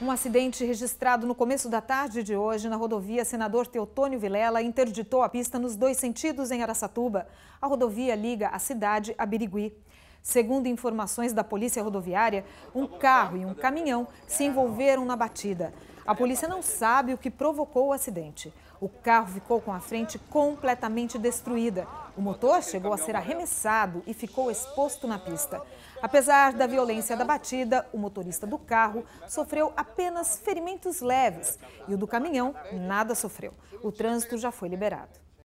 Um acidente registrado no começo da tarde de hoje na rodovia Senador Teotônio Vilela interditou a pista nos dois sentidos em Araçatuba. A rodovia liga a cidade a Birigui. Segundo informações da Polícia Rodoviária, um carro e um caminhão se envolveram na batida. A polícia não sabe o que provocou o acidente. O carro ficou com a frente completamente destruída. O motor chegou a ser arremessado e ficou exposto na pista. Apesar da violência da batida, o motorista do carro sofreu apenas ferimentos leves e o do caminhão nada sofreu. O trânsito já foi liberado.